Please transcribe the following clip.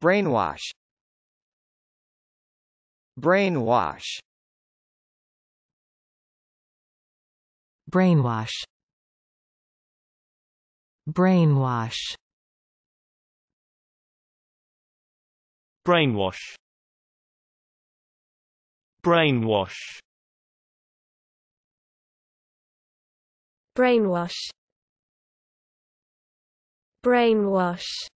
Brainwash Brainwash Brainwash Brainwash Brainwash Brainwash Brainwash Brainwash